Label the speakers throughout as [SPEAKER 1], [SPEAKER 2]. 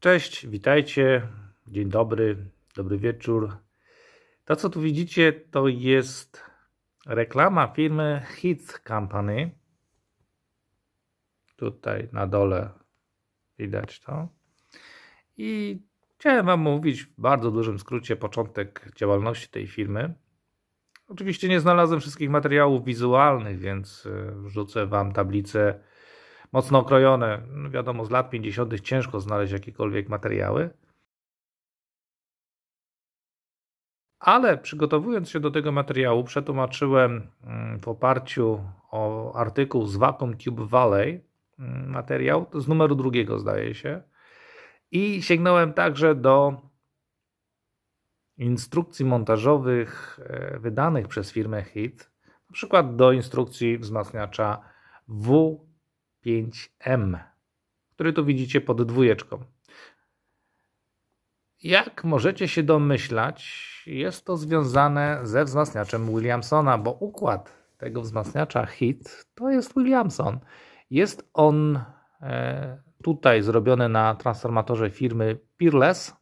[SPEAKER 1] Cześć, witajcie, dzień dobry, dobry wieczór. To co tu widzicie to jest reklama firmy Hits Company. Tutaj na dole widać to. I chciałem Wam mówić w bardzo dużym skrócie początek działalności tej firmy. Oczywiście nie znalazłem wszystkich materiałów wizualnych, więc e, wrzucę Wam tablicę mocno okrojone. No wiadomo, z lat 50. ciężko znaleźć jakiekolwiek materiały. Ale przygotowując się do tego materiału, przetłumaczyłem mm, w oparciu o artykuł z Vacuum Cube Valley mm, materiał z numeru drugiego, zdaje się. I sięgnąłem także do instrukcji montażowych e, wydanych przez firmę HIT, na przykład do instrukcji wzmacniacza W 5M, który tu widzicie pod dwójeczką. Jak możecie się domyślać, jest to związane ze wzmacniaczem Williamsona, bo układ tego wzmacniacza HIT to jest Williamson. Jest on e, tutaj zrobiony na transformatorze firmy Peerless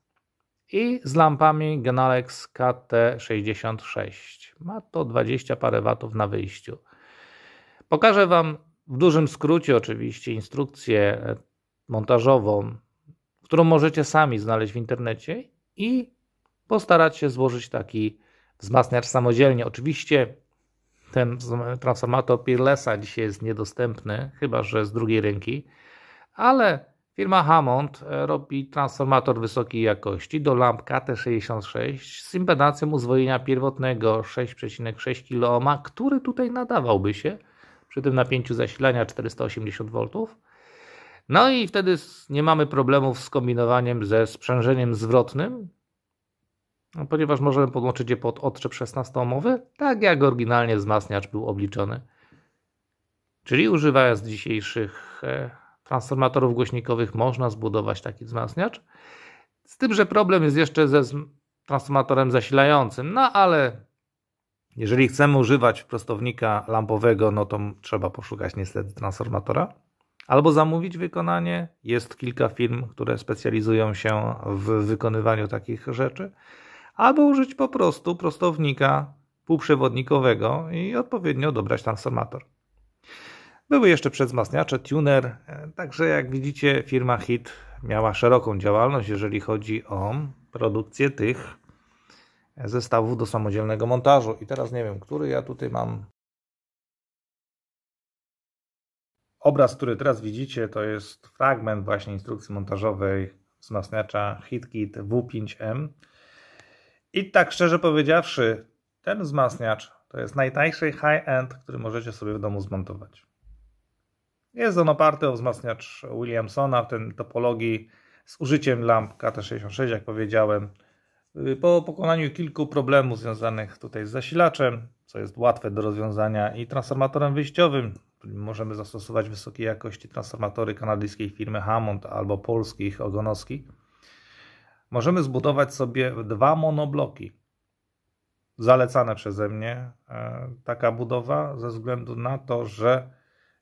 [SPEAKER 1] i z lampami Genalex KT66. Ma to 20 parę watów na wyjściu. Pokażę Wam w dużym skrócie, oczywiście, instrukcję e, montażową, którą możecie sami znaleźć w internecie i postarać się złożyć taki wzmacniacz samodzielnie. Oczywiście ten transformator Peerlessa dzisiaj jest niedostępny, chyba że z drugiej ręki, ale firma Hammond e, robi transformator wysokiej jakości do lamp KT66 z impedancją uzwojenia pierwotnego 6,6 kOhm, który tutaj nadawałby się przy tym napięciu zasilania 480 V. No i wtedy nie mamy problemów z kombinowaniem ze sprzężeniem zwrotnym, no, ponieważ możemy podłączyć je pod odczep 16-ohmowy, tak jak oryginalnie wzmacniacz był obliczony. Czyli używając dzisiejszych e, transformatorów głośnikowych można zbudować taki wzmacniacz. Z tym, że problem jest jeszcze ze transformatorem zasilającym, no ale jeżeli chcemy używać prostownika lampowego, no to trzeba poszukać niestety transformatora. Albo zamówić wykonanie. Jest kilka firm, które specjalizują się w wykonywaniu takich rzeczy. Albo użyć po prostu prostownika półprzewodnikowego i odpowiednio dobrać transformator. Były jeszcze przedwzmacniacze, tuner, także jak widzicie firma HIT miała szeroką działalność, jeżeli chodzi o produkcję tych zestawów do samodzielnego montażu. I teraz nie wiem, który ja tutaj mam. Obraz, który teraz widzicie, to jest fragment właśnie instrukcji montażowej wzmacniacza HitKit W5M. I tak szczerze powiedziawszy, ten wzmacniacz to jest najtańszy high-end, który możecie sobie w domu zmontować. Jest on oparty o wzmacniacz Williamsona w tej topologii z użyciem lamp KT66, jak powiedziałem. Y, po pokonaniu kilku problemów związanych tutaj z zasilaczem, co jest łatwe do rozwiązania, i transformatorem wyjściowym, możemy zastosować wysokiej jakości transformatory kanadyjskiej firmy Hammond albo polskich Ogonowskich, możemy zbudować sobie dwa monobloki. Zalecane przeze mnie e, taka budowa ze względu na to, że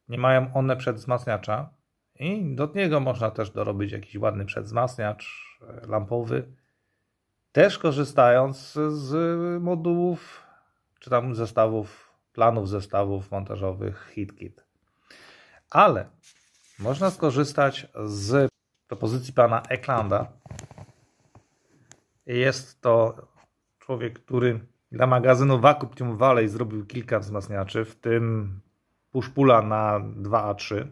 [SPEAKER 1] nie mają one przedwzmacniacza i do niego można też dorobić jakiś ładny przedwzmacniacz e, lampowy też korzystając z modułów, czy tam zestawów, planów zestawów montażowych HitKit. Ale można skorzystać z propozycji pana Eklanda. Jest to człowiek, który dla magazynu Vacuum Valley zrobił kilka wzmacniaczy, w tym puszpula na 2A3.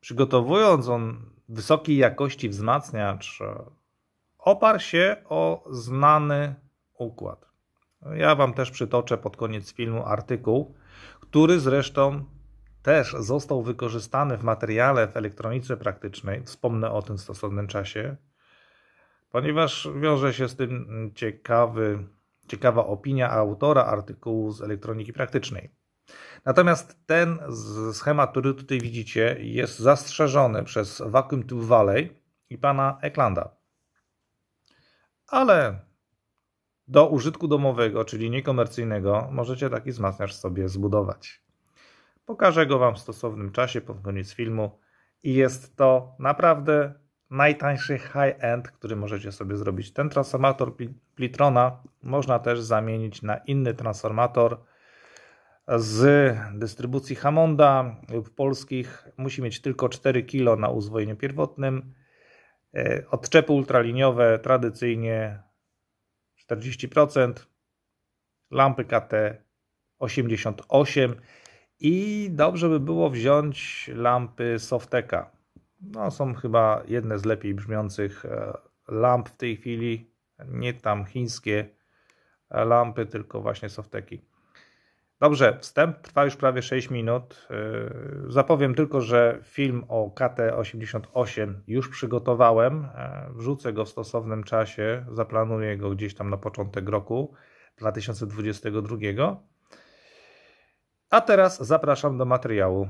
[SPEAKER 1] Przygotowując on wysokiej jakości wzmacniacz e, oparł się o znany układ. Ja Wam też przytoczę pod koniec filmu artykuł, który zresztą też został wykorzystany w materiale w elektronice praktycznej. Wspomnę o tym w stosownym czasie, ponieważ wiąże się z tym ciekawy, ciekawa opinia autora artykułu z elektroniki praktycznej. Natomiast ten schemat, który tutaj widzicie, jest zastrzeżony przez Vacuum Tube Valley i pana Eklanda. Ale do użytku domowego, czyli niekomercyjnego, możecie taki wzmacniacz sobie zbudować. Pokażę go Wam w stosownym czasie pod koniec filmu i jest to naprawdę najtańszy high-end, który możecie sobie zrobić. Ten transformator Plitrona można też zamienić na inny transformator z dystrybucji Hamonda lub polskich musi mieć tylko 4 kg na uzwojeniu pierwotnym. E, odczepy ultraliniowe tradycyjnie 40%, lampy KT 88 i dobrze by było wziąć lampy Softeka. No, są chyba jedne z lepiej brzmiących e, lamp w tej chwili, nie tam chińskie lampy, tylko właśnie Softeki. Dobrze, wstęp trwa już prawie 6 minut. Yy, zapowiem tylko, że film o KT-88 już przygotowałem. Yy, wrzucę go w stosownym czasie. Zaplanuję go gdzieś tam na początek roku 2022. A teraz zapraszam do materiału.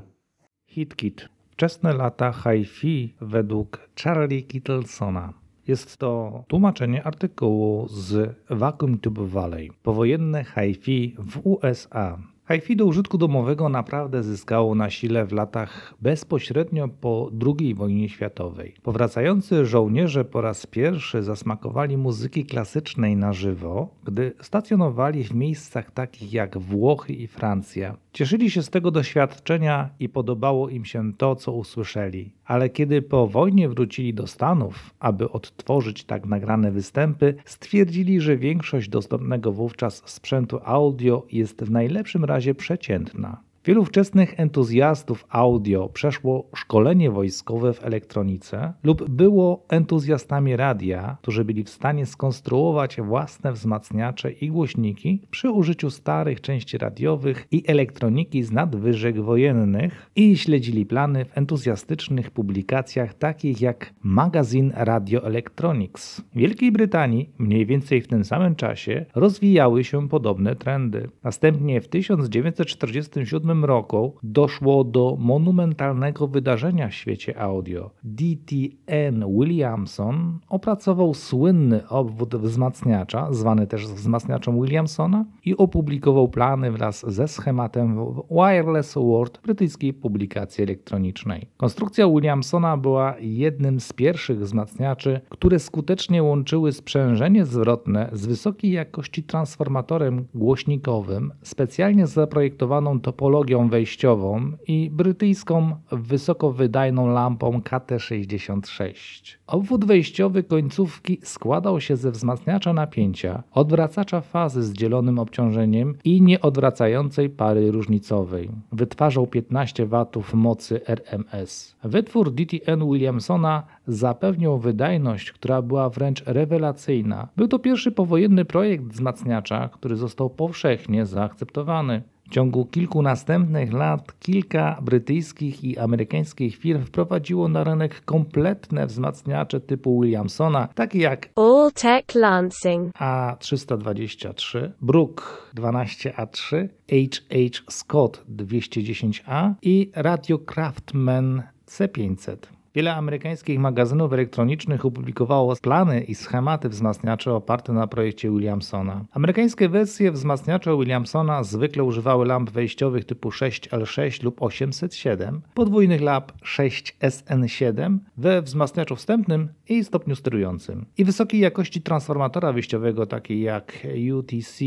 [SPEAKER 1] HitKit. Wczesne lata hi-fi według Charlie Kittlesona. Jest to tłumaczenie artykułu z Vacuum Tube Valley, powojenne hi-fi w USA. Hi-fi do użytku domowego naprawdę zyskało na sile w latach bezpośrednio po II wojnie światowej. Powracający żołnierze po raz pierwszy zasmakowali muzyki klasycznej na żywo, gdy stacjonowali w miejscach takich jak Włochy i Francja. Cieszyli się z tego doświadczenia i podobało im się to, co usłyszeli ale kiedy po wojnie wrócili do Stanów, aby odtworzyć tak nagrane występy, stwierdzili, że większość dostępnego wówczas sprzętu audio jest w najlepszym razie przeciętna. Wielu wczesnych entuzjastów audio przeszło szkolenie wojskowe w elektronice lub było entuzjastami radia, którzy byli w stanie skonstruować własne wzmacniacze i głośniki przy użyciu starych części radiowych i elektroniki z nadwyżek wojennych i śledzili plany w entuzjastycznych publikacjach takich jak magazyn Radio Electronics. W Wielkiej Brytanii mniej więcej w tym samym czasie rozwijały się podobne trendy. Następnie w 1947 roku doszło do monumentalnego wydarzenia w świecie audio. D.T.N. Williamson opracował słynny obwód wzmacniacza, zwany też wzmacniaczem Williamsona, i opublikował plany wraz ze schematem w Wireless World brytyjskiej publikacji elektronicznej. Konstrukcja Williamsona była jednym z pierwszych wzmacniaczy, które skutecznie łączyły sprzężenie zwrotne z wysokiej jakości transformatorem głośnikowym, specjalnie zaprojektowaną topologią technologią wejściową i brytyjską wysokowydajną lampą KT66. Obwód wejściowy końcówki składał się ze wzmacniacza napięcia, odwracacza fazy z dzielonym obciążeniem i nieodwracającej pary różnicowej. Wytwarzał 15 W mocy RMS. Wytwór DTN Williamsona zapewnił wydajność, która była wręcz rewelacyjna. Był to pierwszy powojenny projekt wzmacniacza, który został powszechnie zaakceptowany. W ciągu kilku następnych lat kilka brytyjskich i amerykańskich firm wprowadziło na rynek kompletne wzmacniacze typu Williamsona, takie jak Alltech Lansing A323, Brook 12A3, HH Scott 210A i Radio Craftman C500. Wiele amerykańskich magazynów elektronicznych opublikowało plany i schematy wzmacniaczy oparte na projekcie Williamsona. Amerykańskie wersje wzmacniacza Williamsona zwykle używały lamp wejściowych typu 6L6 lub 807, podwójnych lamp 6SN7 we wzmacniaczu wstępnym i stopniu sterującym i wysokiej jakości transformatora wyjściowego takiej jak UTC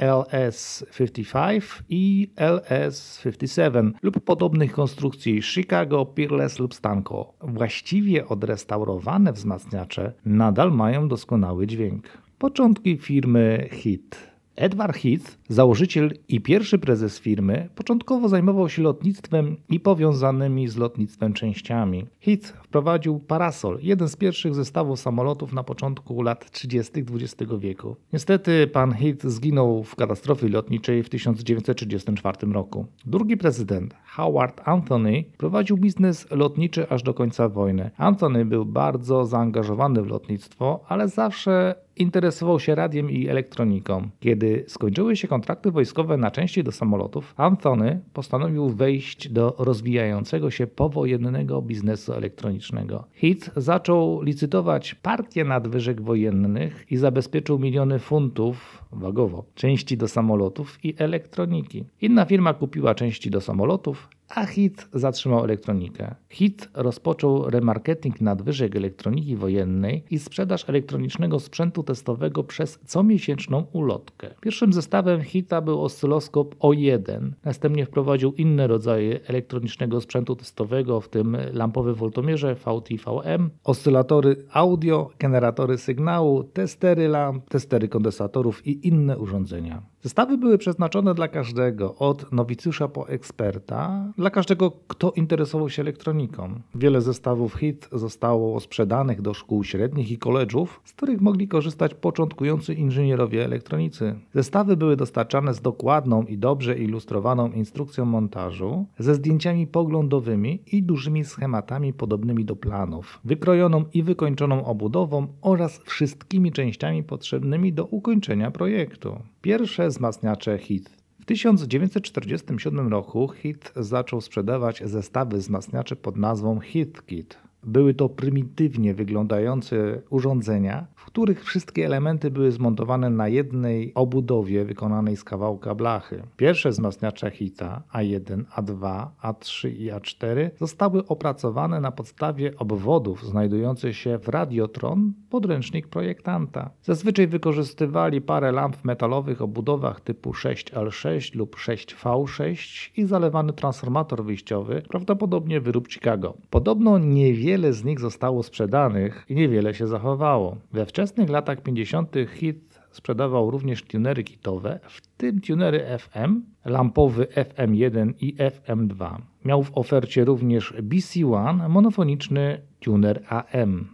[SPEAKER 1] LS55 i LS57 lub podobnych konstrukcji Chicago, Peerless lub Stanko. Właściwie odrestaurowane wzmacniacze nadal mają doskonały dźwięk. Początki firmy HIT. Edward Heath Założyciel i pierwszy prezes firmy początkowo zajmował się lotnictwem i powiązanymi z lotnictwem częściami. Hit wprowadził parasol, jeden z pierwszych zestawów samolotów na początku lat 30. XX wieku. Niestety pan Hit zginął w katastrofie lotniczej w 1934 roku. Drugi prezydent, Howard Anthony, prowadził biznes lotniczy aż do końca wojny. Anthony był bardzo zaangażowany w lotnictwo, ale zawsze interesował się radiem i elektroniką. Kiedy skończyły się kontrakty wojskowe na części do samolotów, Anthony postanowił wejść do rozwijającego się powojennego biznesu elektronicznego. Hit zaczął licytować partie nadwyżek wojennych i zabezpieczył miliony funtów wagowo części do samolotów i elektroniki. Inna firma kupiła części do samolotów, a HIT zatrzymał elektronikę. HIT rozpoczął remarketing nadwyżek elektroniki wojennej i sprzedaż elektronicznego sprzętu testowego przez comiesięczną ulotkę. Pierwszym zestawem HITA był oscyloskop O1, następnie wprowadził inne rodzaje elektronicznego sprzętu testowego, w tym lampowe woltomierze VTVM, oscylatory audio, generatory sygnału, testery lamp, testery kondensatorów i inne urządzenia. Zestawy były przeznaczone dla każdego, od nowicjusza po eksperta, dla każdego, kto interesował się elektroniką. Wiele zestawów HIT zostało sprzedanych do szkół średnich i koledżów, z których mogli korzystać początkujący inżynierowie elektronicy. Zestawy były dostarczane z dokładną i dobrze ilustrowaną instrukcją montażu, ze zdjęciami poglądowymi i dużymi schematami podobnymi do planów, wykrojoną i wykończoną obudową oraz wszystkimi częściami potrzebnymi do ukończenia projektu. Pierwsze wzmacniacze HIT 1947 roku Hit zaczął sprzedawać zestawy wzmacniaczy pod nazwą Kit. Były to prymitywnie wyglądające urządzenia, w których wszystkie elementy były zmontowane na jednej obudowie wykonanej z kawałka blachy. Pierwsze wzmacniacze Hita A1, A2, A3 i A4 zostały opracowane na podstawie obwodów znajdujących się w Radiotron podręcznik projektanta. Zazwyczaj wykorzystywali parę lamp w metalowych obudowach typu 6L6 lub 6V6 i zalewany transformator wyjściowy, prawdopodobnie wyrób Chicago. Podobno niewiele wiele z nich zostało sprzedanych i niewiele się zachowało. We wczesnych latach 50. hit sprzedawał również tunery kitowe, w tym tunery FM, lampowy FM1 i FM2. Miał w ofercie również BC1, monofoniczny tuner AM.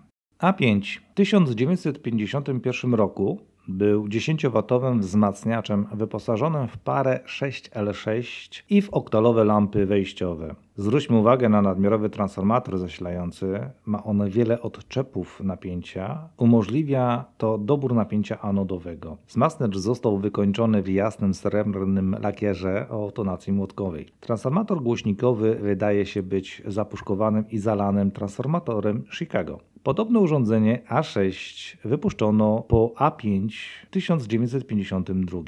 [SPEAKER 1] A5 w 1951 roku był 10-watowym wzmacniaczem wyposażonym w parę 6L6 i w oktalowe lampy wejściowe. Zwróćmy uwagę na nadmiarowy transformator zasilający. Ma on wiele odczepów napięcia. Umożliwia to dobór napięcia anodowego. Wzmacniacz został wykończony w jasnym srebrnym lakierze o tonacji młotkowej. Transformator głośnikowy wydaje się być zapuszkowanym i zalanym transformatorem Chicago. Podobne urządzenie A6 wypuszczono po A5 w 1952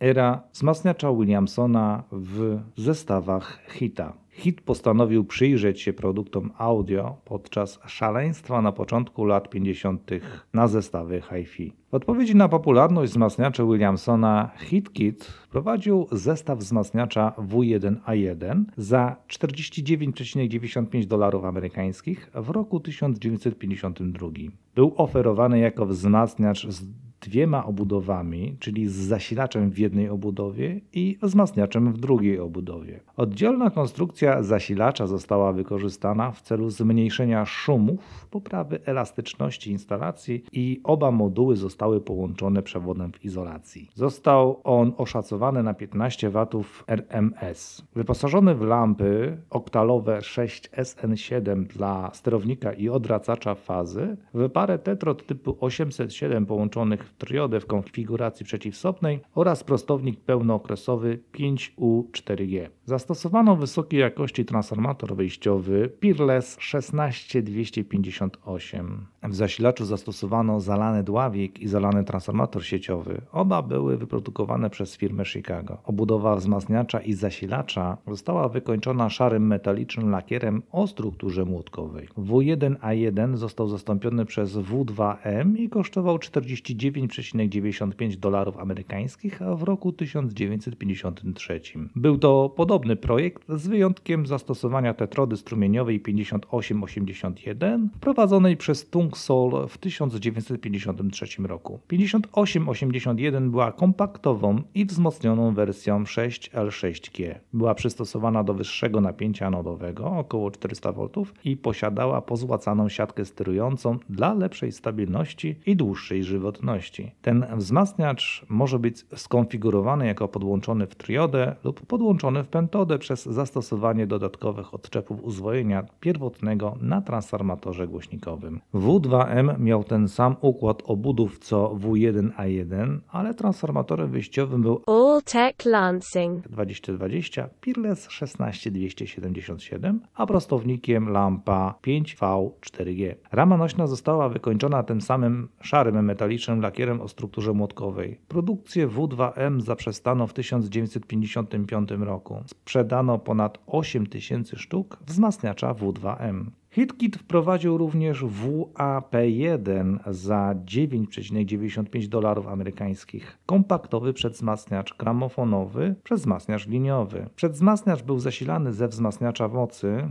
[SPEAKER 1] era wzmacniacza Williamsona w zestawach Hita. Hit postanowił przyjrzeć się produktom audio podczas szaleństwa na początku lat 50. na zestawy hi-fi. W odpowiedzi na popularność wzmacniacza Williamsona HitKit prowadził zestaw wzmacniacza W1A1 za 49,95 dolarów amerykańskich w roku 1952. Był oferowany jako wzmacniacz z dwiema obudowami, czyli z zasilaczem w jednej obudowie i wzmacniaczem w drugiej obudowie. Oddzielna konstrukcja zasilacza została wykorzystana w celu zmniejszenia szumów, poprawy elastyczności instalacji i oba moduły zostały połączone przewodem w izolacji. Został on oszacowany na 15 W RMS. Wyposażony w lampy oktalowe 6SN7 dla sterownika i odracacza fazy, w parę tetrod typu 807 połączonych triodę w konfiguracji przeciwsopnej oraz prostownik pełnookresowy 5U4G. Zastosowano wysokiej jakości transformator wyjściowy Peerless 16258. W zasilaczu zastosowano zalany dławik i zalany transformator sieciowy. Oba były wyprodukowane przez firmę Chicago. Obudowa wzmacniacza i zasilacza została wykończona szarym metalicznym lakierem o strukturze młotkowej. W1A1 został zastąpiony przez W2M i kosztował 49 5,95 dolarów amerykańskich, a w roku 1953. Był to podobny projekt z wyjątkiem zastosowania tetrody strumieniowej 5881 prowadzonej przez Tung Sol w 1953 roku. 5881 była kompaktową i wzmocnioną wersją 6L6G. Była przystosowana do wyższego napięcia anodowego, około 400 V i posiadała pozłacaną siatkę sterującą dla lepszej stabilności i dłuższej żywotności. Ten wzmacniacz może być skonfigurowany jako podłączony w triodę lub podłączony w pentodę przez zastosowanie dodatkowych odczepów uzwojenia pierwotnego na transformatorze głośnikowym. W2M miał ten sam układ obudów co W1A1, ale transformatorem wyjściowym był Alltech Lansing 2020 Peerless 16277, a prostownikiem lampa 5V4G. Rama nośna została wykończona tym samym szarym metalicznym lakierem papierem o strukturze młotkowej. Produkcję W2M zaprzestano w 1955 roku. Sprzedano ponad 8 tysięcy sztuk wzmacniacza W2M. HitKit wprowadził również WAP1 za 9,95 dolarów amerykańskich. Kompaktowy przedwzmacniacz gramofonowy, przedwzmacniacz liniowy. Przedwzmacniacz był zasilany ze wzmacniacza mocy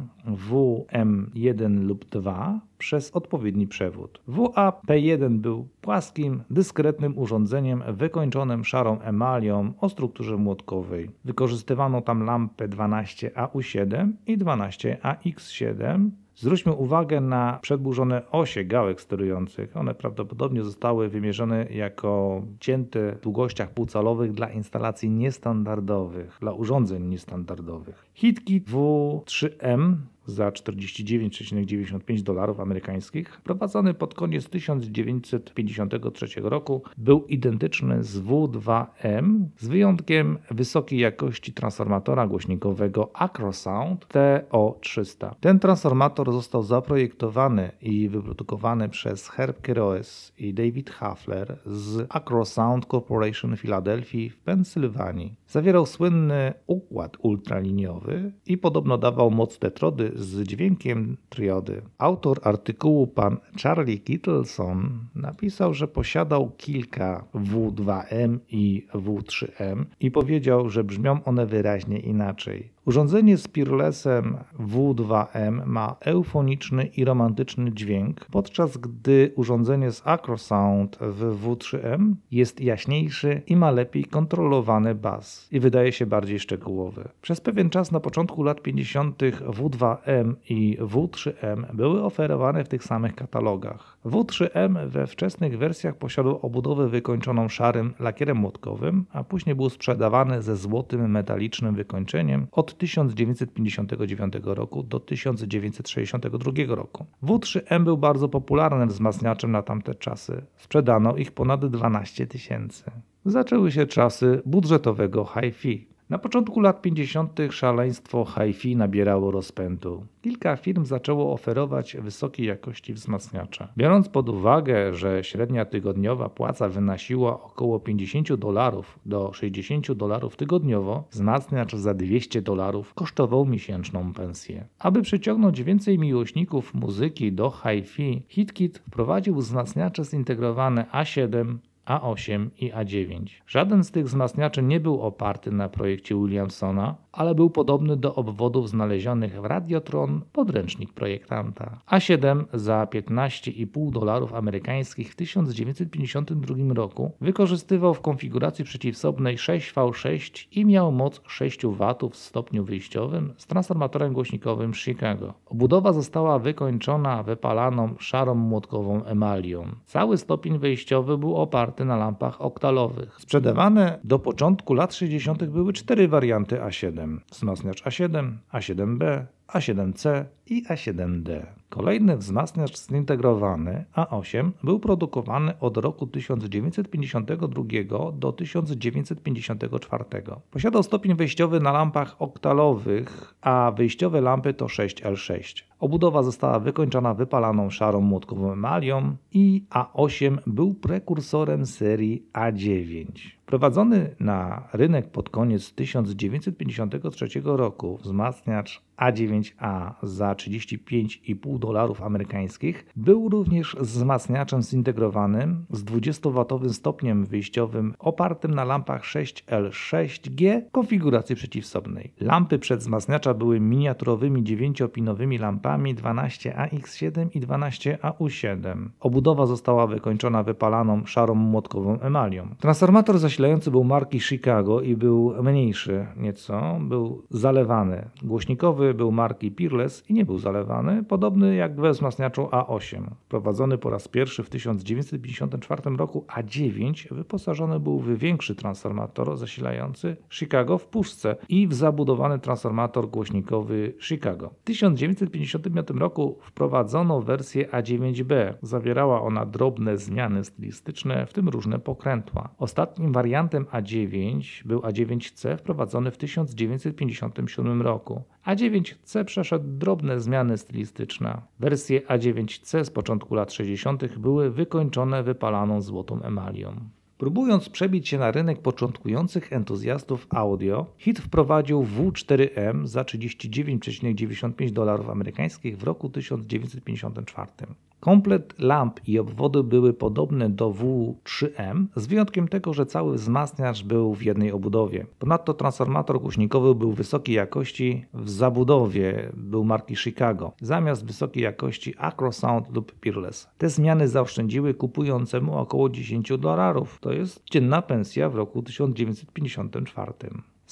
[SPEAKER 1] WM1 lub 2 przez odpowiedni przewód. WAP1 był płaskim, dyskretnym urządzeniem wykończonym szarą emalią o strukturze młotkowej. Wykorzystywano tam lampę 12AU7 i 12AX7 Zwróćmy uwagę na przedłużone osie gałek sterujących. One prawdopodobnie zostały wymierzone jako cięte w długościach półcalowych dla instalacji niestandardowych, dla urządzeń niestandardowych. Hitki W3M za 49,95 dolarów amerykańskich, prowadzony pod koniec 1953 roku, był identyczny z W2M, z wyjątkiem wysokiej jakości transformatora głośnikowego Acrosound TO300. Ten transformator został zaprojektowany i wyprodukowany przez Herb Keroes i David Hafler z Acrosound Corporation w Filadelfii w Pensylwanii. Zawierał słynny układ ultraliniowy i podobno dawał moc tetrody z dźwiękiem triody. Autor artykułu pan Charlie Kittleson napisał, że posiadał kilka W2M i W3M i powiedział, że brzmią one wyraźnie inaczej. Urządzenie z pirlesem W2M ma eufoniczny i romantyczny dźwięk, podczas gdy urządzenie z Acrosound w W3M jest jaśniejszy i ma lepiej kontrolowany bas i wydaje się bardziej szczegółowy. Przez pewien czas na początku lat 50. W2 2M i W3M były oferowane w tych samych katalogach. W3M we wczesnych wersjach posiadał obudowę wykończoną szarym lakierem młotkowym, a później był sprzedawany ze złotym metalicznym wykończeniem od 1959 roku do 1962 roku. W3M był bardzo popularnym wzmacniaczem na tamte czasy. Sprzedano ich ponad 12 tysięcy. Zaczęły się czasy budżetowego hi-fi. Na początku lat 50. szaleństwo HiFi nabierało rozpędu. Kilka firm zaczęło oferować wysokiej jakości wzmacniacze. Biorąc pod uwagę, że średnia tygodniowa płaca wynosiła około 50 dolarów do 60 dolarów tygodniowo, wzmacniacz za 200 dolarów kosztował miesięczną pensję. Aby przyciągnąć więcej miłośników muzyki do HiFi, HitKit wprowadził wzmacniacze zintegrowane A7, a8 i A9. Żaden z tych wzmacniaczy nie był oparty na projekcie Williamsona, ale był podobny do obwodów znalezionych w Radiotron podręcznik projektanta. A7 za 15,5 dolarów amerykańskich w 1952 roku wykorzystywał w konfiguracji przeciwsobnej 6V6 i miał moc 6 W w stopniu wyjściowym z transformatorem głośnikowym Chicago. Obudowa została wykończona wypalaną szarą młotkową emalią. Cały stopień wyjściowy był oparty na lampach oktalowych. Sprzedawane do początku lat 60. były cztery warianty A7 wzmacniacz A7, A7B, A7C i A7D. Kolejny wzmacniacz zintegrowany A8 był produkowany od roku 1952 do 1954. Posiadał stopień wejściowy na lampach oktalowych, a wyjściowe lampy to 6L6. Obudowa została wykończona wypalaną szarą młotkową emalią i A8 był prekursorem serii A9. Prowadzony na rynek pod koniec 1953 roku wzmacniacz A9A za 35,5 dolarów amerykańskich był również wzmacniaczem zintegrowanym z 20 watowym stopniem wyjściowym opartym na lampach 6L6G konfiguracji przeciwsobnej. Lampy przedwzmacniacza były miniaturowymi 9-pinowymi lampami modeli 12AX7 i 12AU7. Obudowa została wykończona wypalaną szarą młotkową emalią. Transformator zasilający był marki Chicago i był mniejszy nieco, był zalewany. Głośnikowy był marki Peerless i nie był zalewany, podobny jak we wzmacniaczu A8. Wprowadzony po raz pierwszy w 1954 roku A9 wyposażony był w większy transformator zasilający Chicago w puszce i w zabudowany transformator głośnikowy Chicago. W 1950 1995 roku wprowadzono wersję A9B. Zawierała ona drobne zmiany stylistyczne, w tym różne pokrętła. Ostatnim wariantem A9 był A9C wprowadzony w 1957 roku. A9C przeszedł drobne zmiany stylistyczne. Wersje A9C z początku lat 60. były wykończone wypalaną złotą emalią. Próbując przebić się na rynek początkujących entuzjastów audio, hit wprowadził W4M za 39,95 dolarów amerykańskich w roku 1954. Komplet lamp i obwody były podobne do W3M, z wyjątkiem tego, że cały wzmacniacz był w jednej obudowie. Ponadto transformator głośnikowy był wysokiej jakości w zabudowie, był marki Chicago, zamiast wysokiej jakości Acrosound lub Peerless. Te zmiany zaoszczędziły kupującemu około 10 dolarów, to jest dzienna pensja w roku 1954.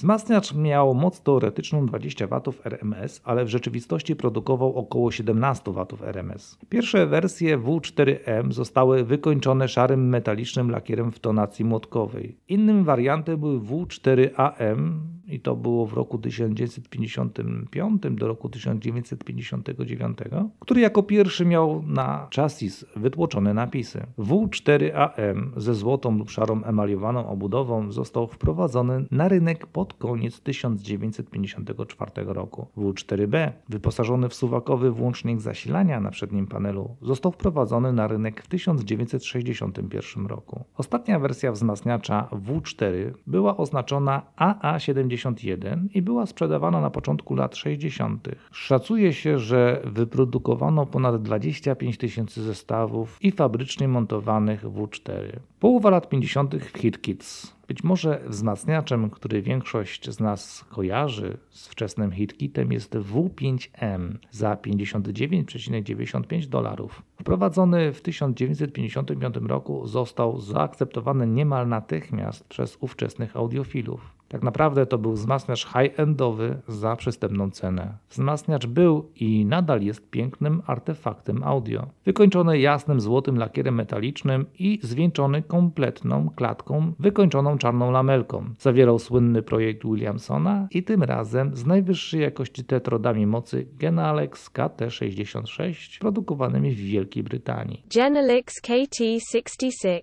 [SPEAKER 1] Wzmacniacz miał moc teoretyczną 20 W RMS, ale w rzeczywistości produkował około 17 W RMS. Pierwsze wersje W4M zostały wykończone szarym metalicznym lakierem w tonacji młotkowej. Innym wariantem był W4AM i to było w roku 1955 do roku 1959, który jako pierwszy miał na chassis wytłoczone napisy. W4AM ze złotą lub szarą emaliowaną obudową został wprowadzony na rynek pod pod koniec 1954 roku. W4B, wyposażony w suwakowy włącznik zasilania na przednim panelu, został wprowadzony na rynek w 1961 roku. Ostatnia wersja wzmacniacza W4 była oznaczona AA71 i była sprzedawana na początku lat 60. Szacuje się, że wyprodukowano ponad 25 tysięcy zestawów i fabrycznie montowanych W4. Połowa lat 50. w HitKids. Być może wzmacniaczem, który większość z nas kojarzy z wczesnym HitKitem jest W5M za 59,95 dolarów. Wprowadzony w 1955 roku został zaakceptowany niemal natychmiast przez ówczesnych audiofilów. Tak naprawdę to był wzmacniacz high-endowy za przystępną cenę. Wzmacniacz był i nadal jest pięknym artefaktem audio. Wykończony jasnym złotym lakierem metalicznym i zwieńczony kompletną klatką wykończoną czarną lamelką. Zawierał słynny projekt Williamsona i tym razem z najwyższej jakości tetrodami mocy Genalex KT66 produkowanymi w Wielkiej Brytanii. Genalex KT66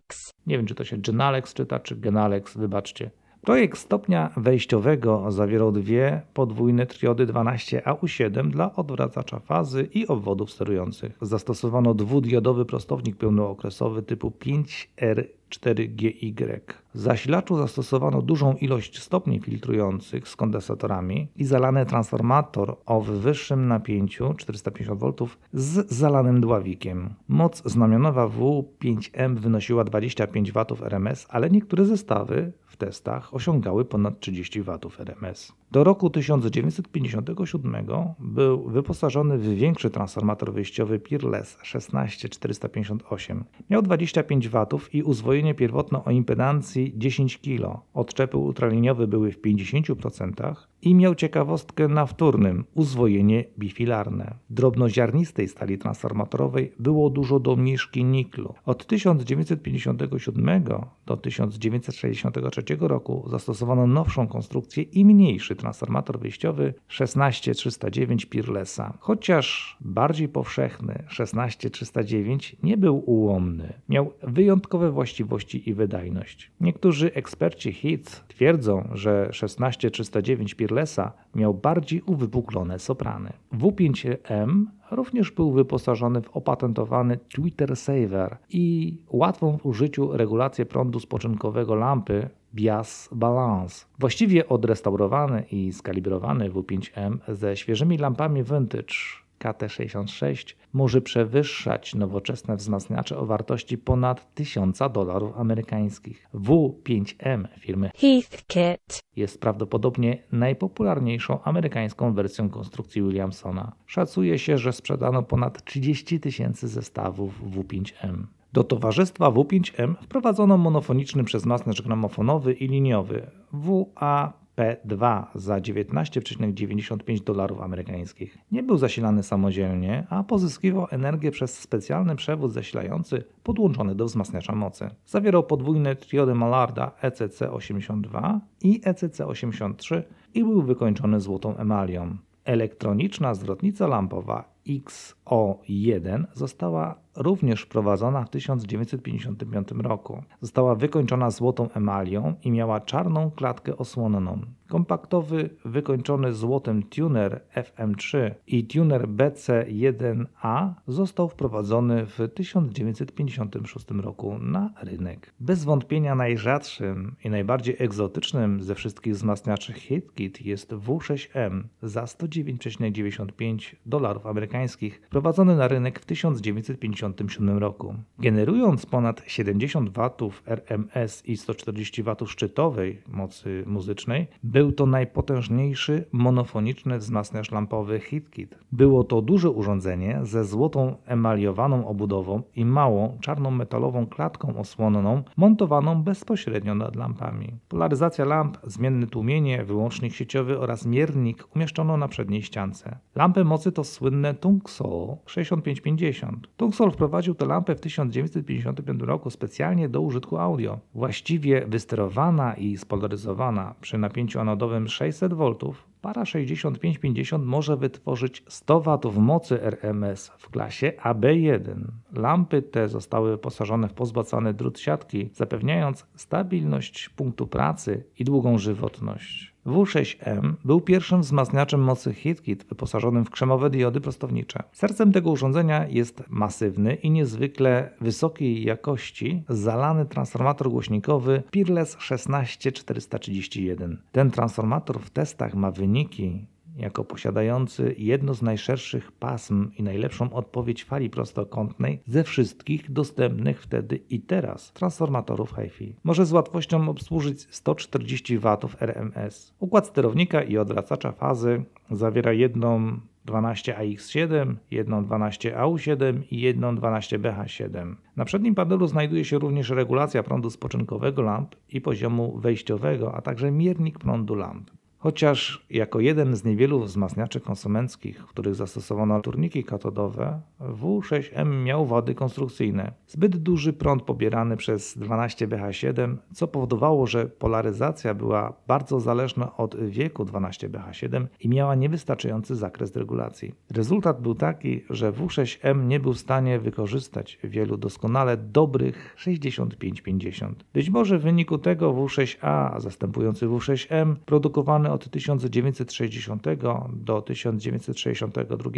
[SPEAKER 1] Nie wiem czy to się Genalex czyta czy Genalex, wybaczcie. Projekt stopnia wejściowego zawierał dwie podwójne triody 12AU7 dla odwracacza fazy i obwodów sterujących. Zastosowano dwudiodowy prostownik pełnookresowy typu 5R 4GY. W y. zasilaczu zastosowano dużą ilość stopni filtrujących z kondensatorami i zalany transformator o wyższym napięciu 450 V z zalanym dławikiem. Moc znamionowa W5M wynosiła 25 W RMS, ale niektóre zestawy w testach osiągały ponad 30 W RMS. Do roku 1957 był wyposażony w większy transformator wyjściowy Peerless 16458. Miał 25 W i uzwoił uzbrojenie pierwotne o impedancji 10 kg, odczepy ultraliniowe były w 50%, i miał ciekawostkę na wtórnym uzwojenie bifilarne. Drobnoziarnistej stali transformatorowej było dużo domniżki niklu. Od 1957 do 1963 roku zastosowano nowszą konstrukcję i mniejszy transformator wyjściowy 16309 Pirlesa. Chociaż bardziej powszechny 16309 nie był ułomny. Miał wyjątkowe właściwości i wydajność. Niektórzy eksperci HITS twierdzą, że 16309 Pirlesa Fearlessa miał bardziej uwypuklone soprany. W5M również był wyposażony w opatentowany Twitter Saver i łatwą w użyciu regulację prądu spoczynkowego lampy Bias Balance. Właściwie odrestaurowany i skalibrowany W5M ze świeżymi lampami vintage KT-66 może przewyższać nowoczesne wzmacniacze o wartości ponad 1000 dolarów amerykańskich. W-5M firmy Heathkit jest prawdopodobnie najpopularniejszą amerykańską wersją konstrukcji Williamsona. Szacuje się, że sprzedano ponad 30 tysięcy zestawów W-5M. Do towarzystwa W5M wprowadzono monofoniczny przez gramofonowy i liniowy WA P2 za 19,95 dolarów amerykańskich. Nie był zasilany samodzielnie, a pozyskiwał energię przez specjalny przewód zasilający podłączony do wzmacniacza mocy. Zawierał podwójne triody Mallarda ECC82 i ECC83 i był wykończony złotą emalią. Elektroniczna zwrotnica lampowa XO1 została również wprowadzona w 1955 roku. Została wykończona złotą emalią i miała czarną klatkę osłonną. Kompaktowy, wykończony złotem tuner FM3 i tuner BC1A został wprowadzony w 1956 roku na rynek. Bez wątpienia najrzadszym i najbardziej egzotycznym ze wszystkich wzmacniaczy HitKit jest W6M za 109,95 dolarów amerykańskich, wprowadzony na rynek w 1950 1997 roku. Generując ponad 70 W RMS i 140 W szczytowej mocy muzycznej, był to najpotężniejszy monofoniczny wzmacniacz lampowy HitKit. Było to duże urządzenie ze złotą emaliowaną obudową i małą czarną metalową klatką osłonną montowaną bezpośrednio nad lampami. Polaryzacja lamp, zmienne tłumienie, wyłącznik sieciowy oraz miernik umieszczono na przedniej ściance. Lampy mocy to słynne Tungso 6550. Tungso Apple wprowadził tę lampę w 1955 roku specjalnie do użytku audio. Właściwie wysterowana i spolaryzowana przy napięciu anodowym 600 V, para 6550 może wytworzyć 100 W mocy RMS w klasie AB1. Lampy te zostały wyposażone w pozbacany drut siatki, zapewniając stabilność punktu pracy i długą żywotność. W6M był pierwszym wzmacniaczem mocy HitKit wyposażonym w krzemowe diody prostownicze. Sercem tego urządzenia jest masywny i niezwykle wysokiej jakości zalany transformator głośnikowy Peerless 16431. Ten transformator w testach ma wyniki jako posiadający jedno z najszerszych pasm i najlepszą odpowiedź fali prostokątnej ze wszystkich dostępnych wtedy i teraz transformatorów HiFi. Może z łatwością obsłużyć 140 W RMS. Układ sterownika i odwracacza fazy zawiera jedną 12AX7, jedną 12AU7 i jedną 12BH7. Na przednim panelu znajduje się również regulacja prądu spoczynkowego lamp i poziomu wejściowego, a także miernik prądu lamp. Chociaż jako jeden z niewielu wzmacniaczy konsumenckich, w których zastosowano turniki katodowe, W6M miał wady konstrukcyjne. Zbyt duży prąd pobierany przez 12BH7, co powodowało, że polaryzacja była bardzo zależna od wieku 12BH7 i miała niewystarczający zakres regulacji. Rezultat był taki, że W6M nie był w stanie wykorzystać wielu doskonale dobrych 6550. Być może w wyniku tego W6A zastępujący W6M produkowany od 1960 do 1962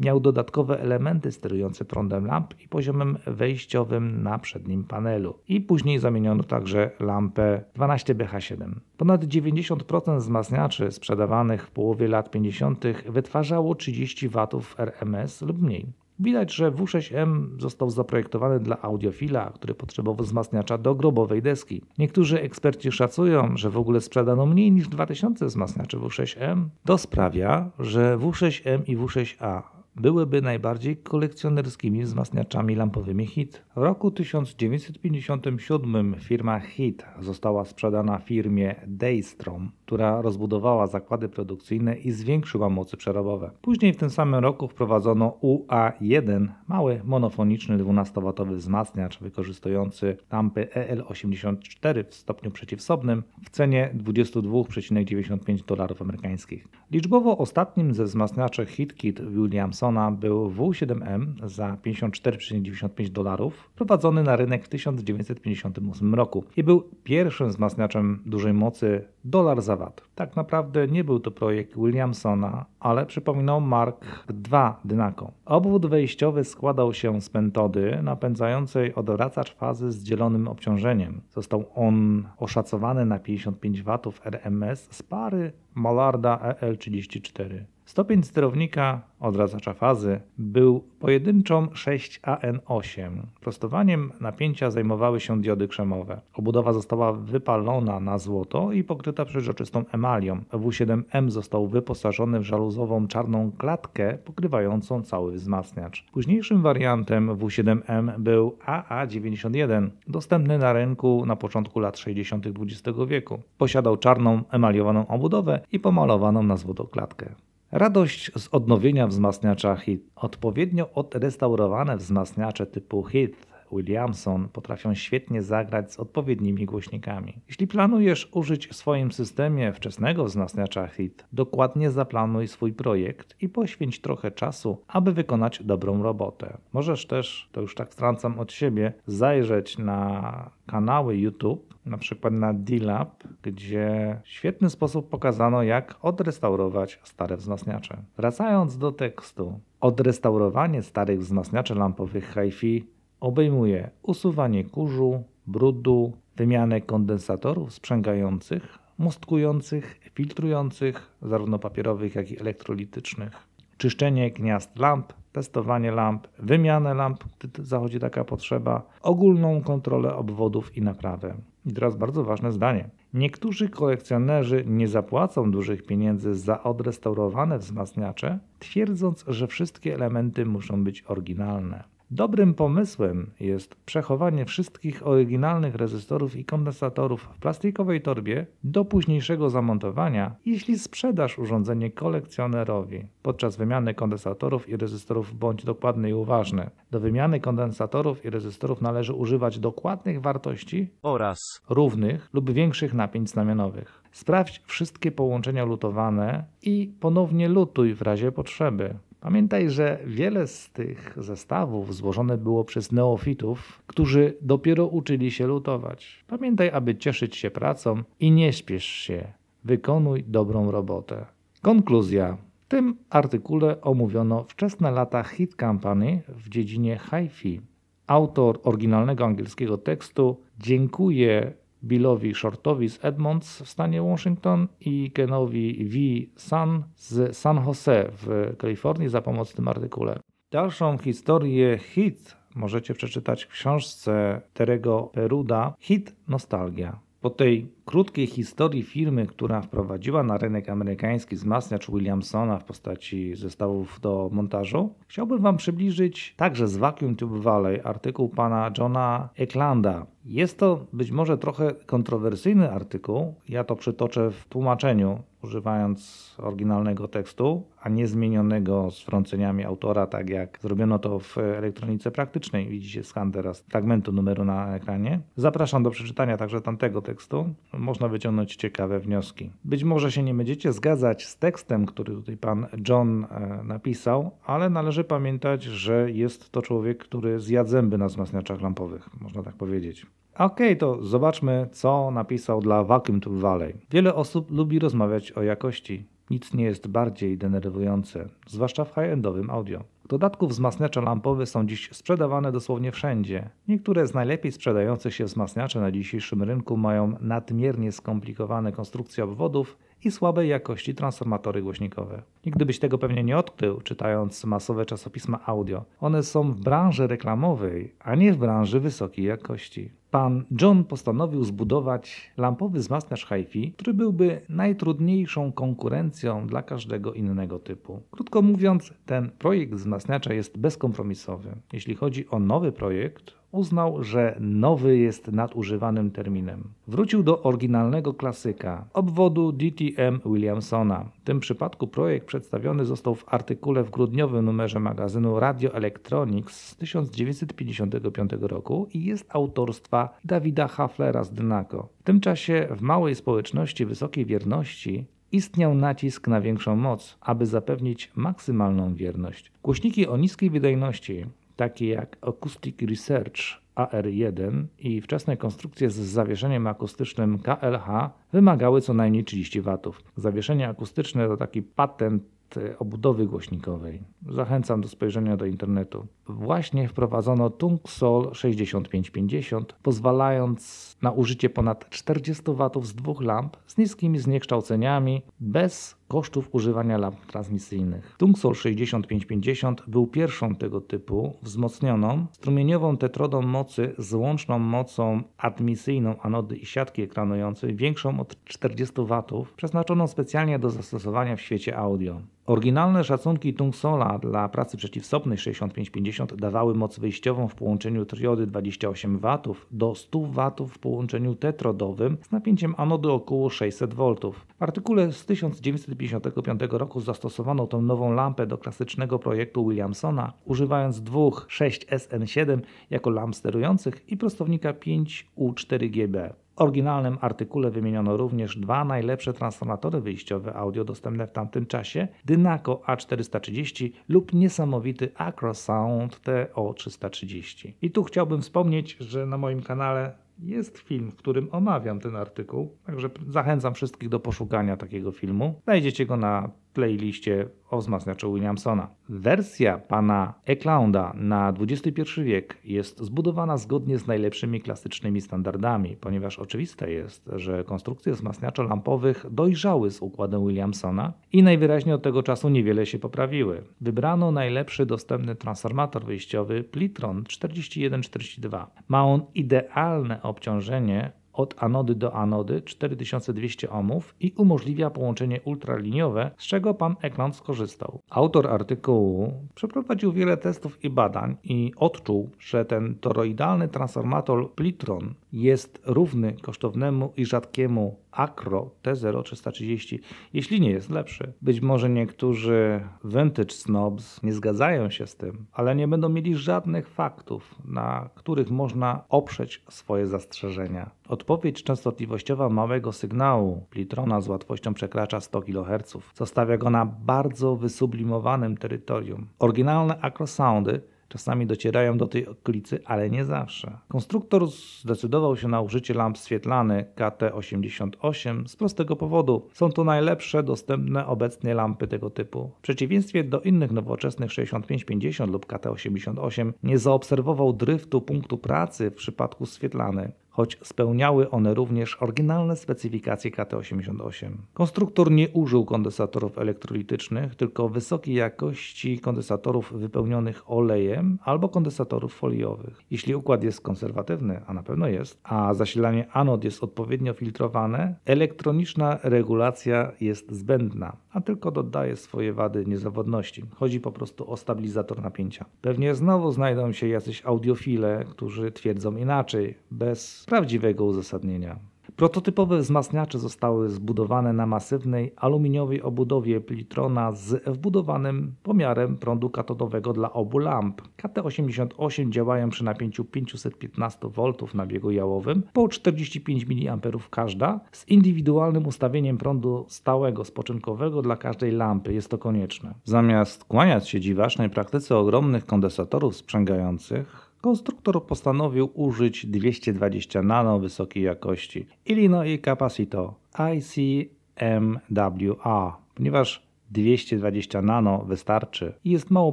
[SPEAKER 1] miał dodatkowe elementy sterujące prądem lamp i poziomem wejściowym na przednim panelu. I później zamieniono także lampę 12BH7. Ponad 90% wzmacniaczy sprzedawanych w połowie lat 50. wytwarzało 30 W RMS lub mniej. Widać, że W6M został zaprojektowany dla audiofila, który potrzebował wzmacniacza do grobowej deski. Niektórzy eksperci szacują, że w ogóle sprzedano mniej niż 2000 wzmacniaczy W6M. To sprawia, że W6M i W6A byłyby najbardziej kolekcjonerskimi wzmacniaczami lampowymi HIT. W roku 1957 firma HIT została sprzedana firmie Daystrom która rozbudowała zakłady produkcyjne i zwiększyła mocy przerobowe. Później w tym samym roku wprowadzono UA1, mały monofoniczny 12-watowy wzmacniacz wykorzystujący lampy EL84 w stopniu przeciwsobnym w cenie 22,95 dolarów amerykańskich. Liczbowo ostatnim ze wzmacniaczy HitKit Williamsona był W7M za 54,95 dolarów, wprowadzony na rynek w 1958 roku i był pierwszym wzmacniaczem dużej mocy dolar za tak naprawdę nie był to projekt Williamsona, ale przypominał Mark II dynakom. Obwód wejściowy składał się z pentody napędzającej odwracacz fazy z dzielonym obciążeniem. Został on oszacowany na 55 W RMS z pary Mallarda EL34. Stopień sterownika odradzacza fazy był pojedynczą 6AN8. Prostowaniem napięcia zajmowały się diody krzemowe. Obudowa została wypalona na złoto i pokryta przeźroczystą emalią. W7M został wyposażony w żaluzową czarną klatkę pokrywającą cały wzmacniacz. Późniejszym wariantem W7M był AA91, dostępny na rynku na początku lat 60. XX wieku. Posiadał czarną emaliowaną obudowę i pomalowaną na złoto klatkę. Radość z odnowienia wzmacniacza HIT. Odpowiednio odrestaurowane wzmacniacze typu HIT Williamson potrafią świetnie zagrać z odpowiednimi głośnikami. Jeśli planujesz użyć w swoim systemie wczesnego wzmacniacza HIT, dokładnie zaplanuj swój projekt i poświęć trochę czasu, aby wykonać dobrą robotę. Możesz też, to już tak strącam od siebie, zajrzeć na kanały YouTube, na przykład na D-Lab, gdzie w świetny sposób pokazano, jak odrestaurować stare wzmacniacze. Wracając do tekstu, odrestaurowanie starych wzmacniaczy lampowych HiFi obejmuje usuwanie kurzu, brudu, wymianę kondensatorów sprzęgających, mostkujących, filtrujących, zarówno papierowych, jak i elektrolitycznych, czyszczenie gniazd lamp, testowanie lamp, wymianę lamp, gdy zachodzi taka potrzeba, ogólną kontrolę obwodów i naprawę. I teraz bardzo ważne zdanie. Niektórzy kolekcjonerzy nie zapłacą dużych pieniędzy za odrestaurowane wzmacniacze, twierdząc, że wszystkie elementy muszą być oryginalne. Dobrym pomysłem jest przechowanie wszystkich oryginalnych rezystorów i kondensatorów w plastikowej torbie do późniejszego zamontowania, jeśli sprzedasz urządzenie kolekcjonerowi. Podczas wymiany kondensatorów i rezystorów bądź dokładny i uważny. Do wymiany kondensatorów i rezystorów należy używać dokładnych wartości oraz równych lub większych napięć znamionowych. Sprawdź wszystkie połączenia lutowane i ponownie lutuj w razie potrzeby. Pamiętaj, że wiele z tych zestawów złożone było przez neofitów, którzy dopiero uczyli się lutować. Pamiętaj, aby cieszyć się pracą i nie śpiesz się. Wykonuj dobrą robotę. Konkluzja. W tym artykule omówiono wczesne lata Hit Company w dziedzinie HiFi. Autor oryginalnego angielskiego tekstu dziękuję Billowi Shortowi z Edmonds w stanie Washington i Kenowi V. Sun z San Jose w Kalifornii za pomoc w tym artykule. Dalszą historię hit możecie przeczytać w książce Terego Peruda Hit Nostalgia. Po tej krótkiej historii firmy, która wprowadziła na rynek amerykański wzmacniacz Williamsona w postaci zestawów do montażu, chciałbym Wam przybliżyć także z Vacuum Tube Valley artykuł pana Johna Eklanda. Jest to być może trochę kontrowersyjny artykuł, ja to przytoczę w tłumaczeniu, używając oryginalnego tekstu, a nie zmienionego z wtrąceniami autora, tak jak zrobiono to w elektronice praktycznej. Widzicie skan teraz fragmentu numeru na ekranie. Zapraszam do przeczytania także tamtego tekstu można wyciągnąć ciekawe wnioski. Być może się nie będziecie zgadzać z tekstem, który tutaj pan John e, napisał, ale należy pamiętać, że jest to człowiek, który zjadł zęby na wzmacniaczach lampowych, można tak powiedzieć. Okej, okay, to zobaczmy, co napisał dla Vacuum Tube Valley. Wiele osób lubi rozmawiać o jakości. Nic nie jest bardziej denerwujące, zwłaszcza w high-endowym audio. Dodatków dodatku wzmacniacze lampowe są dziś sprzedawane dosłownie wszędzie. Niektóre z najlepiej sprzedających się wzmacniacze na dzisiejszym rynku mają nadmiernie skomplikowane konstrukcje obwodów i słabej jakości transformatory głośnikowe. Nigdy byś tego pewnie nie odkrył, czytając masowe czasopisma audio. One są w branży reklamowej, a nie w branży wysokiej jakości. Pan John postanowił zbudować lampowy wzmacniacz HiFi, który byłby najtrudniejszą konkurencją dla każdego innego typu. Krótko mówiąc, ten projekt wzmacniacza jest bezkompromisowy. Jeśli chodzi o nowy projekt, uznał, że nowy jest nadużywanym terminem. Wrócił do oryginalnego klasyka, obwodu DTM Williamsona. W tym przypadku projekt przedstawiony został w artykule w grudniowym numerze magazynu Radio Electronics z 1955 roku i jest autorstwa Dawida Hafflera z Dynaco. W tym czasie w małej społeczności wysokiej wierności istniał nacisk na większą moc, aby zapewnić maksymalną wierność. Głośniki o niskiej wydajności takie jak Acoustic Research AR1 i wczesne konstrukcje z zawieszeniem akustycznym KLH wymagały co najmniej 30 W. Zawieszenie akustyczne to taki patent e, obudowy głośnikowej. Zachęcam do spojrzenia do internetu właśnie wprowadzono Tungsol 6550, pozwalając na użycie ponad 40 W z dwóch lamp z niskimi zniekształceniami bez kosztów używania lamp transmisyjnych. Tungsol 6550 był pierwszą tego typu wzmocnioną strumieniową tetrodą mocy z łączną mocą admisyjną anody i siatki ekranującej większą od 40 W, przeznaczoną specjalnie do zastosowania w świecie audio. Oryginalne szacunki Tungsola dla pracy przeciwstopnej 6550 dawały moc wyjściową w połączeniu triody 28 W do 100 W w połączeniu tetrodowym z napięciem anody około 600 V. W artykule z 1955 roku zastosowano tę nową lampę do klasycznego projektu Williamsona, używając dwóch 6SN7 jako lamp sterujących i prostownika 5U4GB oryginalnym artykule wymieniono również dwa najlepsze transformatory wyjściowe audio dostępne w tamtym czasie: Dynaco A430 lub niesamowity Acrosound TO330. I tu chciałbym wspomnieć, że na moim kanale jest film, w którym omawiam ten artykuł, także zachęcam wszystkich do poszukania takiego filmu. Znajdziecie go na playliście o wzmacniaczu Williamsona. Wersja pana Eklunda na XXI wiek jest zbudowana zgodnie z najlepszymi klasycznymi standardami, ponieważ oczywiste jest, że konstrukcje wzmacniacza lampowych dojrzały z układem Williamsona i najwyraźniej od tego czasu niewiele się poprawiły. Wybrano najlepszy dostępny transformator wyjściowy Plitron 4142. Ma on idealne obciążenie od anody do anody 4200 ohmów i umożliwia połączenie ultraliniowe, z czego pan Eklund skorzystał. Autor artykułu przeprowadził wiele testów i badań i odczuł, że ten toroidalny transformator Plitron jest równy kosztownemu i rzadkiemu Acro T0330, jeśli nie jest lepszy. Być może niektórzy vintage snobs nie zgadzają się z tym, ale nie będą mieli żadnych faktów, na których można oprzeć swoje zastrzeżenia. Odpowiedź częstotliwościowa małego sygnału plitrona z łatwością przekracza 100 kHz. co stawia go na bardzo wysublimowanym terytorium. Oryginalne Acro Soundy Czasami docierają do tej okolicy, ale nie zawsze. Konstruktor zdecydował się na użycie lamp świetlany KT88 z prostego powodu. Są to najlepsze dostępne obecnie lampy tego typu. W przeciwieństwie do innych nowoczesnych 6550 lub KT88 nie zaobserwował driftu punktu pracy w przypadku świetlany choć spełniały one również oryginalne specyfikacje KT-88. Konstruktor nie użył kondensatorów elektrolitycznych, tylko wysokiej jakości kondensatorów wypełnionych olejem albo kondensatorów foliowych. Jeśli układ jest konserwatywny, a na pewno jest, a zasilanie anod jest odpowiednio filtrowane, elektroniczna regulacja jest zbędna, a tylko dodaje swoje wady niezawodności. Chodzi po prostu o stabilizator napięcia. Pewnie znowu znajdą się jacyś audiofile, którzy twierdzą inaczej, bez prawdziwego uzasadnienia. Prototypowe wzmacniacze zostały zbudowane na masywnej aluminiowej obudowie Plitrona z wbudowanym pomiarem prądu katodowego dla obu lamp. KT88 działają przy napięciu 515 V na biegu jałowym po 45 mA każda z indywidualnym ustawieniem prądu stałego spoczynkowego dla każdej lampy. Jest to konieczne. Zamiast kłaniać się dziwacznej praktyce ogromnych kondensatorów sprzęgających, konstruktor postanowił użyć 220 nano wysokiej jakości Illinois Capacito ICMWA, ponieważ 220 nano wystarczy i jest mało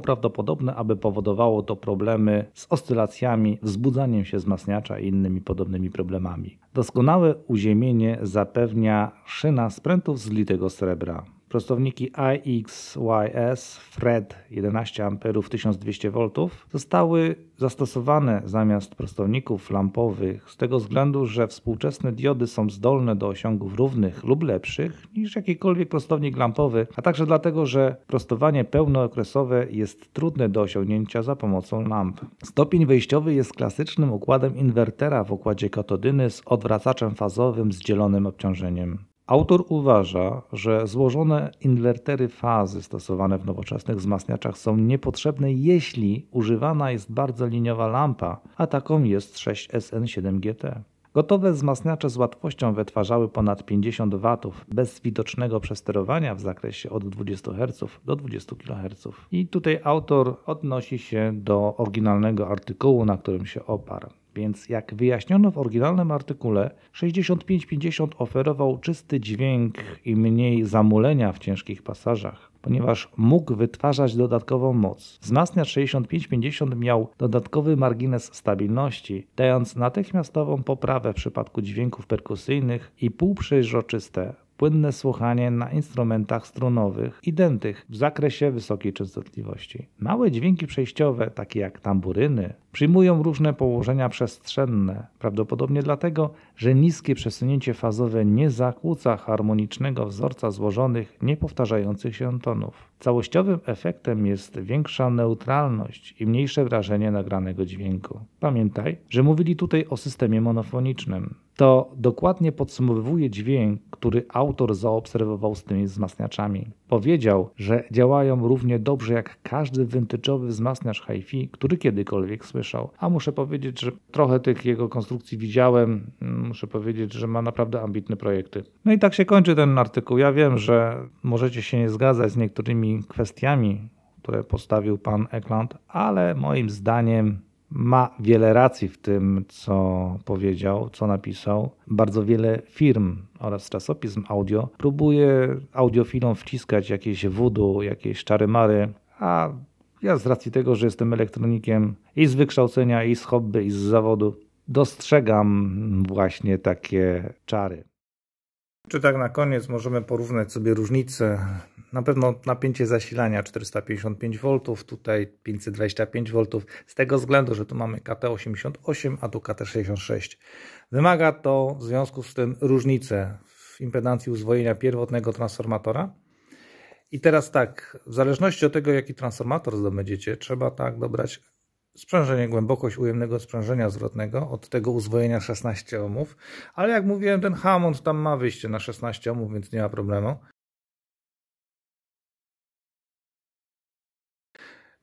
[SPEAKER 1] prawdopodobne, aby powodowało to problemy z oscylacjami, wzbudzaniem się wzmacniacza i innymi podobnymi problemami. Doskonałe uziemienie zapewnia szyna sprętów z litego srebra. Prostowniki IXYS FRED 11 A 1200 V zostały zastosowane zamiast prostowników lampowych z tego względu, że współczesne diody są zdolne do osiągów równych lub lepszych niż jakikolwiek prostownik lampowy, a także dlatego, że prostowanie pełnookresowe jest trudne do osiągnięcia za pomocą lamp. Stopień wejściowy jest klasycznym układem inwertera w układzie katodyny z odwracaczem fazowym z dzielonym obciążeniem. Autor uważa, że złożone inwertery fazy stosowane w nowoczesnych wzmacniaczach są niepotrzebne, jeśli używana jest bardzo liniowa lampa, a taką jest 6SN7GT. Gotowe wzmacniacze z łatwością wytwarzały ponad 50 W bez widocznego przesterowania w zakresie od 20 Hz do 20 kHz. I tutaj autor odnosi się do oryginalnego artykułu, na którym się oparł. Więc jak wyjaśniono w oryginalnym artykule, 6550 oferował czysty dźwięk i mniej zamulenia w ciężkich pasażach ponieważ mógł wytwarzać dodatkową moc. Wzmacniacz 6550 miał dodatkowy margines stabilności, dając natychmiastową poprawę w przypadku dźwięków perkusyjnych i półprzeźroczyste płynne słuchanie na instrumentach strunowych identych w zakresie wysokiej częstotliwości. Małe dźwięki przejściowe, takie jak tamburyny, przyjmują różne położenia przestrzenne, prawdopodobnie dlatego, że niskie przesunięcie fazowe nie zakłóca harmonicznego wzorca złożonych, niepowtarzających się tonów. Całościowym efektem jest większa neutralność i mniejsze wrażenie nagranego dźwięku. Pamiętaj, że mówili tutaj o systemie monofonicznym. To dokładnie podsumowuje dźwięk, który autor zaobserwował z tymi wzmacniaczami. Powiedział, że działają równie dobrze jak każdy wyntyczowy wzmacniacz hi-fi, który kiedykolwiek słyszał. A muszę powiedzieć, że trochę tych jego konstrukcji widziałem. Muszę powiedzieć, że ma naprawdę ambitne projekty. No i tak się kończy ten artykuł. Ja wiem, że możecie się nie zgadzać z niektórymi kwestiami, które postawił pan Ekland, ale moim zdaniem ma wiele racji w tym, co powiedział, co napisał. Bardzo wiele firm oraz czasopism audio próbuje audiofilom wciskać jakieś wudu, jakieś czary-mary, a ja z racji tego, że jestem elektronikiem i z wykształcenia, i z hobby, i z zawodu, dostrzegam właśnie takie czary. Czy tak na koniec możemy porównać sobie różnice na pewno napięcie zasilania 455V, tutaj 525V, z tego względu, że tu mamy KT88, a tu KT66. Wymaga to w związku z tym różnicę w impedancji uzwojenia pierwotnego transformatora. I teraz tak, w zależności od tego, jaki transformator zdobędziecie, trzeba tak dobrać sprzężenie, głębokość ujemnego sprzężenia zwrotnego, od tego uzwojenia 16 ohmów, ale jak mówiłem, ten Hammond tam ma wyjście na 16 ohmów, więc nie ma problemu.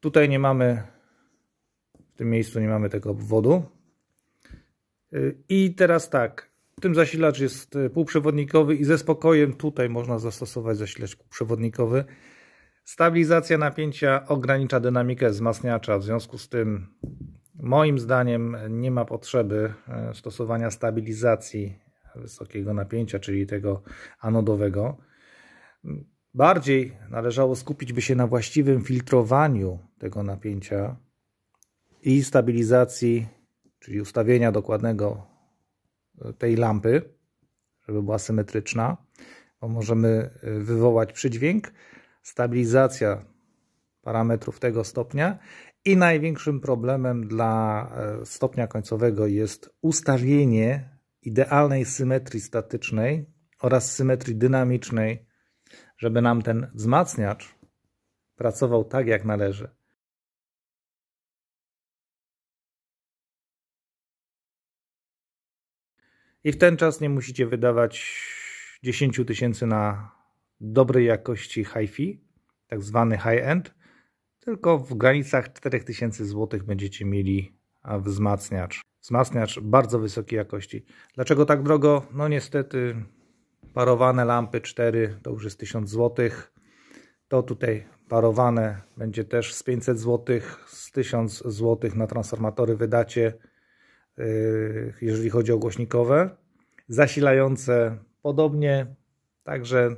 [SPEAKER 1] Tutaj nie mamy, w tym miejscu nie mamy tego obwodu. I teraz tak, tym zasilacz jest e, półprzewodnikowy i ze spokojem tutaj można zastosować zasilacz półprzewodnikowy. Stabilizacja napięcia ogranicza dynamikę wzmacniacza, w związku z tym moim zdaniem nie ma potrzeby e, stosowania stabilizacji wysokiego napięcia, czyli tego anodowego. Bardziej należało skupić by się na właściwym filtrowaniu tego napięcia i stabilizacji, czyli ustawienia dokładnego e, tej lampy, żeby była symetryczna, bo możemy e, wywołać przydźwięk, stabilizacja parametrów tego stopnia i największym problemem dla e, stopnia końcowego jest ustawienie idealnej symetrii statycznej oraz symetrii dynamicznej żeby nam ten wzmacniacz pracował tak, jak należy. I w ten czas nie musicie wydawać 10 tysięcy na dobrej jakości hi-fi, tak zwany high-end, tylko w granicach 4000 zł będziecie mieli wzmacniacz. Wzmacniacz bardzo wysokiej jakości. Dlaczego tak drogo? No niestety Parowane lampy 4 to już jest 1000 zł. To tutaj parowane będzie też z 500 zł, z 1000 zł na transformatory wydacie, yy, jeżeli chodzi o głośnikowe. Zasilające podobnie, także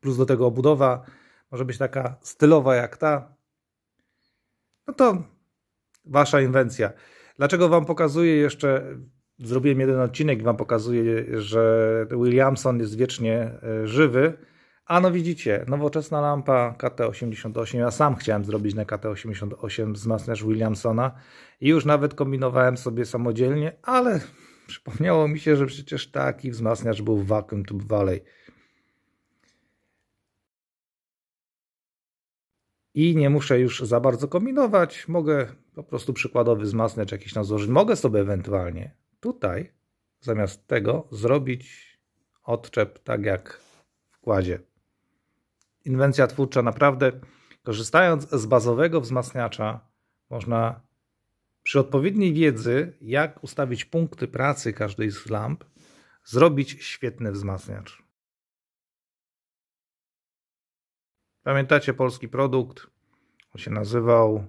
[SPEAKER 1] plus do tego obudowa może być taka stylowa jak ta. No to wasza inwencja. Dlaczego wam pokazuję jeszcze zrobiłem jeden odcinek i wam pokazuję, że Williamson jest wiecznie e, żywy. A no widzicie, nowoczesna lampa KT88. Ja sam chciałem zrobić na KT88 wzmacniacz Williamsona i już nawet kombinowałem sobie samodzielnie, ale przypomniało mi się, że przecież taki wzmacniacz był w Vacuum Tube Valley. I nie muszę już za bardzo kombinować, mogę po prostu przykładowy wzmacniacz jakiś tam złożyć. Mogę sobie ewentualnie Tutaj zamiast tego zrobić odczep tak jak w wkładzie. Inwencja twórcza naprawdę, korzystając z bazowego wzmacniacza, można przy odpowiedniej wiedzy, jak ustawić punkty pracy każdej z lamp, zrobić świetny wzmacniacz. Pamiętacie polski produkt? On się nazywał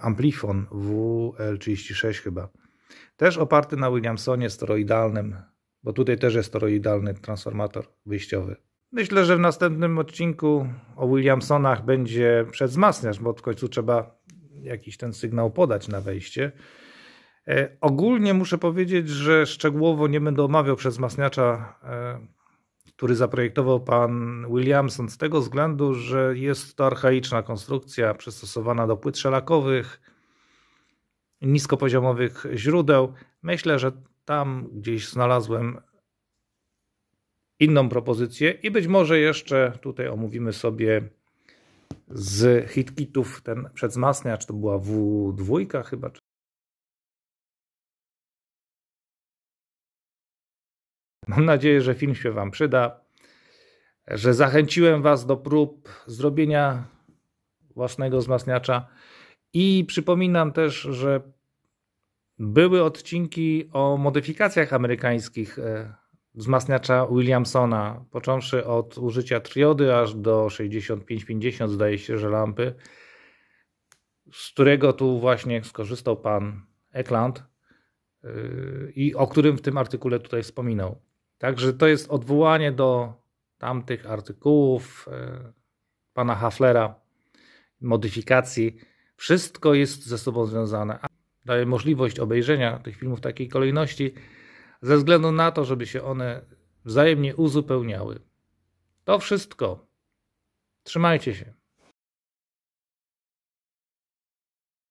[SPEAKER 1] Amplifon wl 36 chyba. Też oparty na Williamsonie steroidalnym, bo tutaj też jest steroidalny transformator wyjściowy. Myślę, że w następnym odcinku o Williamsonach będzie przedwzmacniacz, bo w końcu trzeba jakiś ten sygnał podać na wejście. E, ogólnie muszę powiedzieć, że szczegółowo nie będę omawiał przedwzmacniacza, e, który zaprojektował pan Williamson, z tego względu, że jest to archaiczna konstrukcja przystosowana do płyt szelakowych niskopoziomowych źródeł. Myślę, że tam gdzieś znalazłem inną propozycję i być może jeszcze tutaj omówimy sobie z hitkitów ten przedwzmacniacz, to była W2 chyba, Mam nadzieję, że film się Wam przyda, że zachęciłem Was do prób zrobienia własnego wzmacniacza. I przypominam też, że były odcinki o modyfikacjach amerykańskich e, wzmacniacza Williamsona, począwszy od użycia triody aż do 65-50, zdaje się, że lampy, z którego tu właśnie skorzystał pan Ekland e, i o którym w tym artykule tutaj wspominał. Także to jest odwołanie do tamtych artykułów e, pana Haflera, modyfikacji wszystko jest ze sobą związane. Daje możliwość obejrzenia tych filmów w takiej kolejności, ze względu na to, żeby się one wzajemnie uzupełniały. To wszystko. Trzymajcie się.